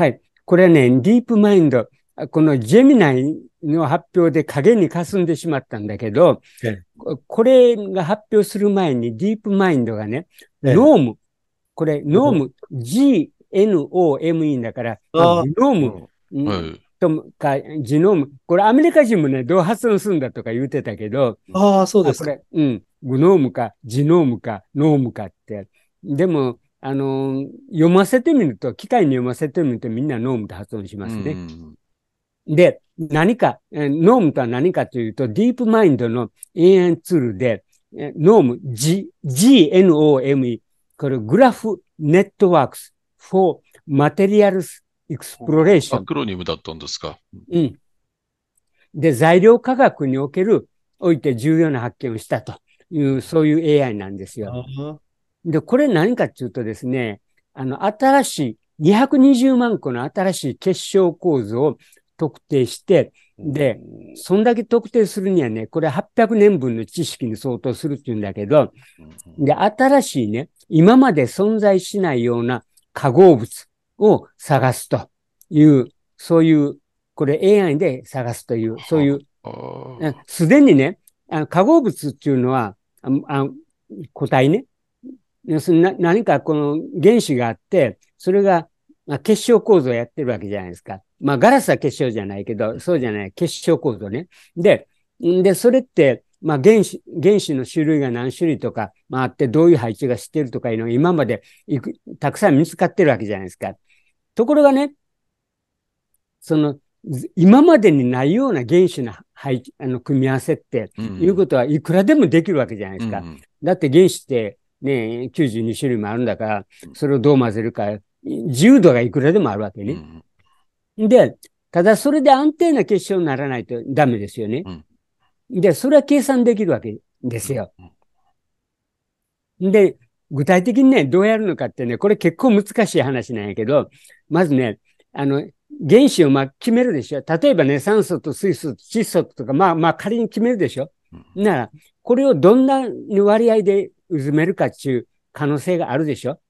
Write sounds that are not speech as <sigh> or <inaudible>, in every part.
はい。これね、ディープマインド。このジェミナイの発表で影に霞んでしまったんだけど、ええ、これが発表する前にディープマインドがね、え、ノーム。これ、ノーム。G-N-O-M-E だから、ノーム。とか、ジノーム。これアメリカ人もね、どう発音するんだとか言ってたけど。ああ、そうですか。うん。グノームか、ジノームか、ノームかって。でも、あの、読ませてみると、機械に読ませてみるとみんなノームと発音しますね。で、何か、ノームとは何かというと、ディープマインドの AI ツールで、ノーム、G、n o m e これグラフネットワークス for Materials Exploration。アクロニムだったんですか。うん。で、材料科学における、おいて重要な発見をしたという、そういう AI なんですよ。で、これ何かっていうとですね、あの、新しい、220万個の新しい結晶構図を特定して、で、そんだけ特定するにはね、これ800年分の知識に相当するっていうんだけど、で、新しいね、今まで存在しないような化合物を探すという、そういう、これ AI で探すという、そういう、すでにね、あの化合物っていうのは、あ個体ね、要するに何かこの原子があって、それが結晶構造をやってるわけじゃないですか。まあガラスは結晶じゃないけど、そうじゃない、結晶構造ね。で、で、それって、まあ原子、原子の種類が何種類とか、まああってどういう配置がしてるとかいうのが今までいくたくさん見つかってるわけじゃないですか。ところがね、その、今までにないような原子の配置、あの、組み合わせって、いうことはいくらでもできるわけじゃないですか。うんうん、だって原子ってね、92種類もあるんだから、それをどう混ぜるか、自由度がいくらでもあるわけね。うん、で、ただそれで安定な結晶にならないとダメですよね。うん、で、それは計算できるわけですよ。で、具体的にね、どうやるのかってね、これ結構難しい話なんやけど、まずね、あの、原子をま決めるでしょ。例えばね、酸素と水素と窒素とか、まあまあ仮に決めるでしょ。なら、これをどんな割合でうずめるかっちゅう可能性があるでしょ。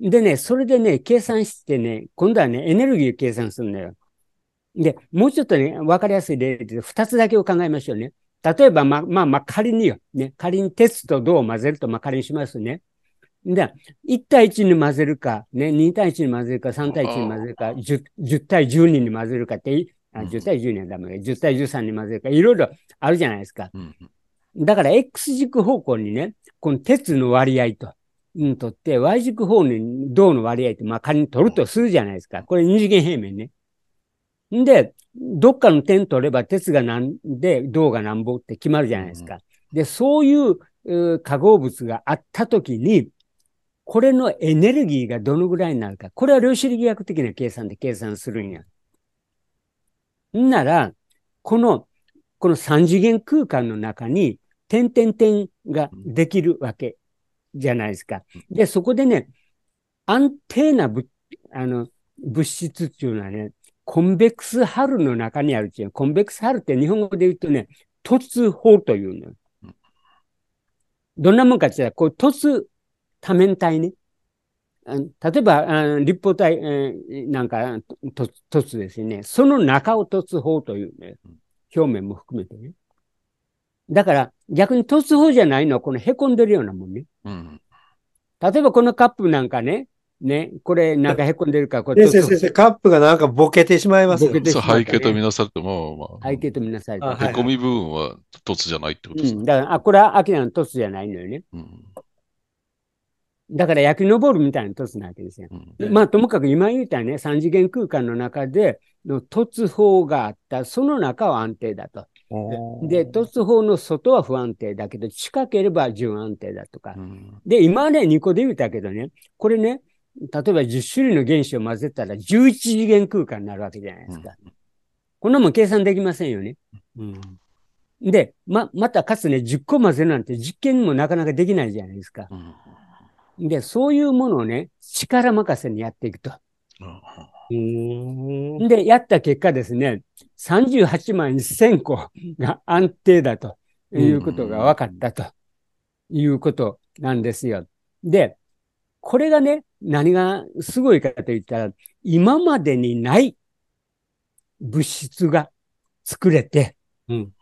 うん、でね、それでね、計算してね、今度はね、エネルギーを計算するんだよ。で、もうちょっとね、わかりやすい例で、二つだけを考えましょうね。例えば、まあまあ、まあ、仮によ、ね、仮に鉄と銅を混ぜると、まあ仮にしますね。で、1対1に混ぜるか、ね、2対1に混ぜるか、3対1に混ぜるか、10, 10対12に混ぜるかって、あ10対12はダメだ、10対13に混ぜるか、いろいろあるじゃないですか。うん、だから X 軸方向にね、この鉄の割合と、にとって Y 軸方面、銅の割合って、まあ仮に取るとするじゃないですか。これ二次元平面ね。んで、どっかの点取れば鉄がなんで、銅がなんぼって決まるじゃないですか。で、そういう化合物があったときに、これのエネルギーがどのぐらいになるか。これは量子力学的な計算で計算するんや。んなら、この、この三次元空間の中に、点点点ができるわけじゃないですか。で、そこでね、安定な物、あの、物質っていうのはね、コンベックスハルの中にあるっていう。コンベックスハルって日本語で言うとね、突法というの。どんなもんかって言ったら、こう、突多面体ね。例えば、立方体なんか、突ですね。その中を突法というね、表面も含めてね。だから逆に突法じゃないのはこの凹んでるようなもんね。うん、例えばこのカップなんかね、ね、これなんか凹んでるから、これ。先生、カップがなんかボケてしまいますよね。そう、背景とみなされても、まあ、背景とみなされても。凹み部分は凸じゃないってことですね。うん、だから、あ、これは秋らか凸じゃないのよね。うん、だから、焼き登るみたいな凸なわけですよ。うん、まあ、ともかく今言ったね、三次元空間の中での凸法があった、その中は安定だと。で、突法の外は不安定だけど、近ければ順安定だとか。で、今ね、2個で言うたけどね、これね、例えば10種類の原子を混ぜたら11次元空間になるわけじゃないですか。うん、こんなもん計算できませんよね。うん、で、ま、またかつね、10個混ぜるなんて実験もなかなかできないじゃないですか。うん、で、そういうものをね、力任せにやっていくと。で、やった結果ですね、38万1000個が安定だということが分かったということなんですよ。で、これがね、何がすごいかと言ったら、今までにない物質が作れて、うん、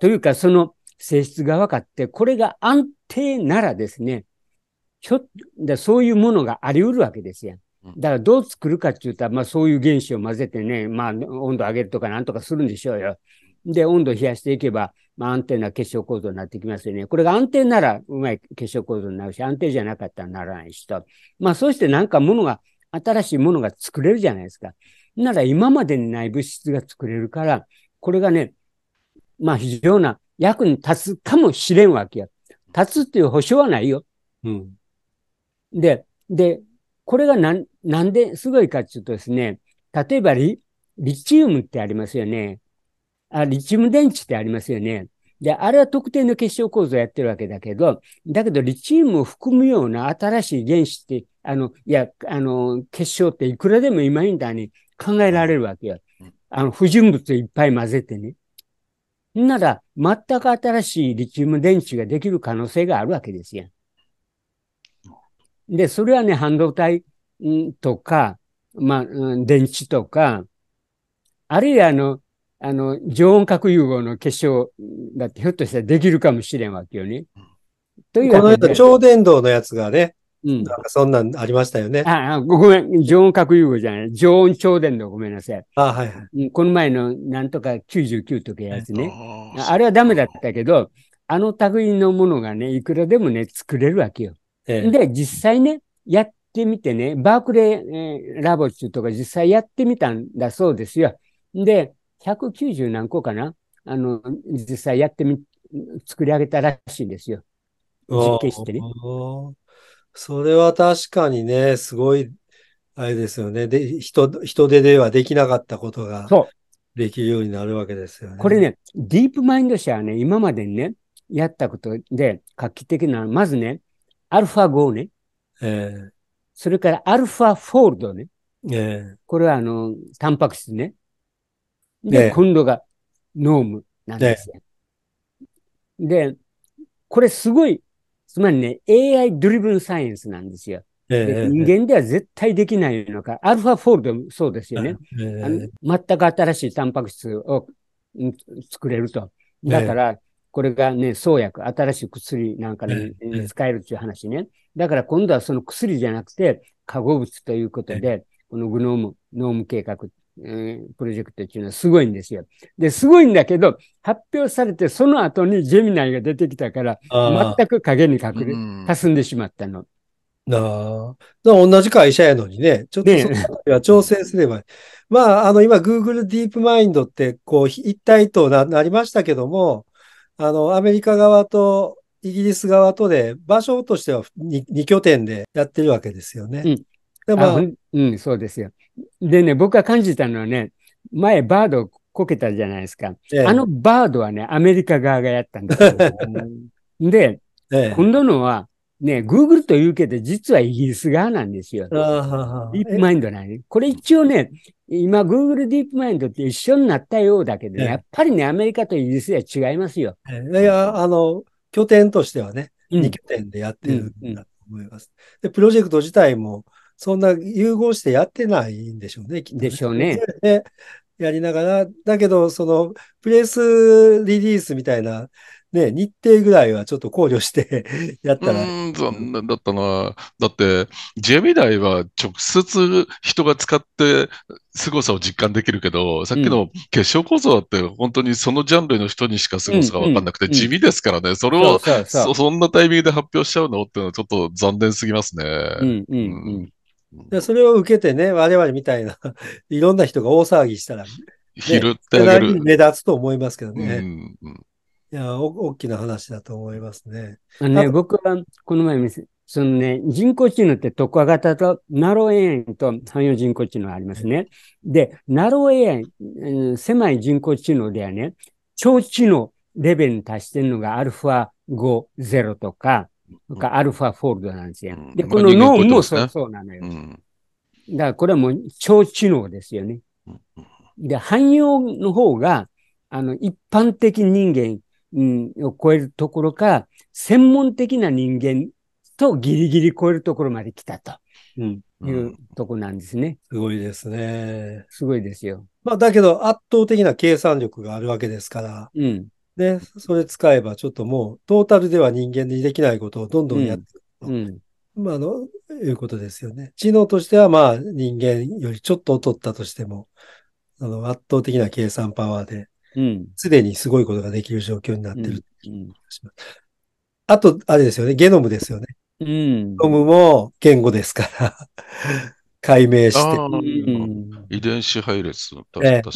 というかその性質が分かって、これが安定ならですね、ひょでそういうものがあり得るわけですよ。だからどう作るかって言ったら、まあそういう原子を混ぜてね、まあ温度上げるとかなんとかするんでしょうよ。で、温度を冷やしていけば、まあ安定な結晶構造になってきますよね。これが安定ならうまい結晶構造になるし、安定じゃなかったらならないしと。まあそうしてなんかものが、新しいものが作れるじゃないですか。なら今までにない物質が作れるから、これがね、まあ非常な役に立つかもしれんわけよ。立つっていう保証はないよ。うん。で、で、これがなん、なんですごいかっていうとですね、例えばリリチウムってありますよね。あ、リチウム電池ってありますよね。で、あれは特定の結晶構造をやってるわけだけど、だけどリチウムを含むような新しい原子って、あの、いや、あの、結晶っていくらでも今インターに考えられるわけよ。あの、不純物いっぱい混ぜてね。なら、全く新しいリチウム電池ができる可能性があるわけですよ。で、それはね、半導体とか、まあ、電池とか、あるいはあの、あの、常温核融合の結晶だってひょっとしたらできるかもしれんわけよね。というこの間、超伝導のやつがね、うん、なんかそんなんありましたよね。ああ、ごめん、常温核融合じゃない。常温超伝導ごめんなさい。あはいはい。この前のなんとか99とかやつね。あれはダメだったけど、あの類のものがね、いくらでもね、作れるわけよ。ええ、で、実際ね、やってみてね、バークレー、ラボっていうとか実際やってみたんだそうですよ。で、190何個かなあの、実際やってみ、作り上げたらしいんですよ。実験してね。それは確かにね、すごい、あれですよね。で、人、人手ではできなかったことが、できるようになるわけですよね。これね、ディープマインド社はね、今までにね、やったことで画期的な、まずね、アルファ5ね、えー、それからアルファフォールドね、えー、これはあの、タンパク質ね。で、今度がノームなんですよ。で、これすごい、つまりね、AI ドリブンサイエンスなんですよ。えー、人間では絶対できないのか、アルファフォールドもそうですよね、えー、全く新しいタンパク質を作れると。だから、これがね、創薬、新しい薬なんかに使えるっていう話ね。だから今度はその薬じゃなくて、化合物ということで、このグノーム、ノーム計画、えー、プロジェクトっていうのはすごいんですよ。で、すごいんだけど、発表されてその後にジェミナイが出てきたから、全く影に隠れ、霞んでしまったの。なあ。同じ会社やのにね、ちょっとそこは調整すればいい。ね、まあ、あの、今、Google Deep Mind って、こう、一体となりましたけども、あの、アメリカ側とイギリス側とで、場所としては 2, 拠点でやってるわけですよね。うん。でも、まあ、うん、そうですよ。でね、僕が感じたのはね、前バードこけたじゃないですか。ええ、あのバードはね、アメリカ側がやったんですよ。<laughs> で、え、今度のは、ね、グーグルと言うけど、実はイギリス側なんですよ。ディープマインドなんで、これ一応ね、今、Google ディープマインドって一緒になったようだけど、ね、やっぱりね、アメリカとイギリスでは違いますよ。いや、あの、拠点としてはね、うん、2拠点でやってるんだと思います。で、プロジェクト自体も、そんな融合してやってないんでしょうね、きっと、ね。でしょう <laughs> ね。やりながら、だけど、その、プレスリリースみたいな、ね、日程ぐらいはちょっと考慮して <laughs> やったら。うん、残念だったな。だって、ジェミダイは直接人が使って凄さを実感できるけど、さっきの決勝構造だって本当にそのジャンルの人にしか凄さがわかんなくて地味ですからね。それをそんなタイミングで発表しちゃうのってのはちょっと残念すぎますね。うんうんうんでそれを受けてね、我々みたいな <laughs> いろんな人が大騒ぎしたら、ね、拾ってあげる。目立つと思いますけどね。うんうんいや、大きな話だと思いますね。あのね、僕はこの前見せ、そのね、人工知能って特化型とナロー AI と汎用人工知能ありますね。で、ナロー AI、狭い人工知能ではね、超知能レベルに達してるのがアルファ50とか、とかアルファフォールドなんですよ。で、この脳もそうそうなのよ。だからこれはもう超知能ですよね。で、汎用の方が、あの、一般的人間うん、を超えるところから、専門的な人間とギリギリ超えるところまで来たと。うんいうとこなんですね、うん、すごいですね。すごいですよ。まあ、だけど圧倒的な計算力があるわけですから、うん、で、それ使えばちょっともうトータルでは人間にできないことをどんどんやってる。うん、うん、まあ、の、いうことですよね。知能としてはまあ人間よりちょっと劣ったとしても、あの、圧倒的な計算パワーですで、にすごいことができる状況になってるってあと、あれですよね、ゲノムですよね。うん、ゲノムも言語ですから <laughs> 解明して。遺伝子配列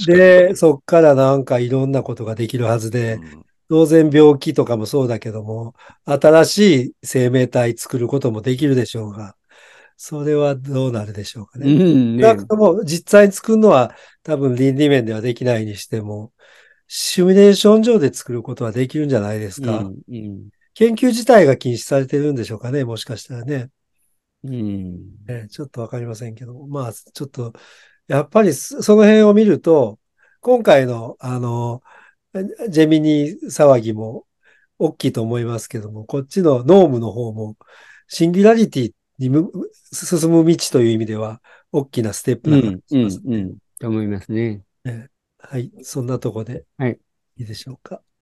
で、そっからなんかいろんなことができるはずで、うん、当然病気とかもそうだけども、新しい生命体作ることもできるでしょうが、それはどうなるでしょうかね。うん、ねなんかも実際に作るのは多分倫理面ではできないにしても、シミュレーション上で作ることはできるんじゃないですか。うんうん、研究自体が禁止されてるんでしょうかね、もしかしたらね。うん、ねちょっとわかりませんけど、まあ、ちょっと、やっぱりその辺を見ると、今回の、あの、ジェミニ騒ぎも大きいと思いますけども、こっちのノームの方も、シンギュラリティに進む道という意味では、大きなステップだと思います、ね、うん、うん、と思いますね。ねはい、そんなとこではい。いいでしょうか。